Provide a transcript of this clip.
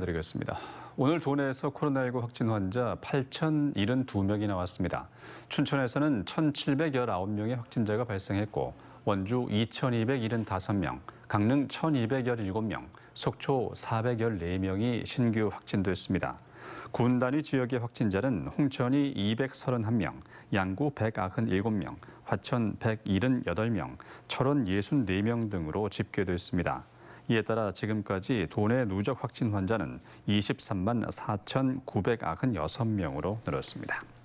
드리겠습니다. 오늘 도내에서 코로나19 확진 환자 8,072명이 나왔습니다. 춘천에서는 1,719명의 확진자가 발생했고 원주 2,275명, 강릉 1,217명, 속초 414명이 신규 확진됐습니다. 군 단위 지역의 확진자는 홍천이 231명, 양구 197명, 화천 178명, 철원 64명 등으로 집계됐습니다. 이에 따라 지금까지 도내 누적 확진 환자는 23만 4,996명으로 늘었습니다.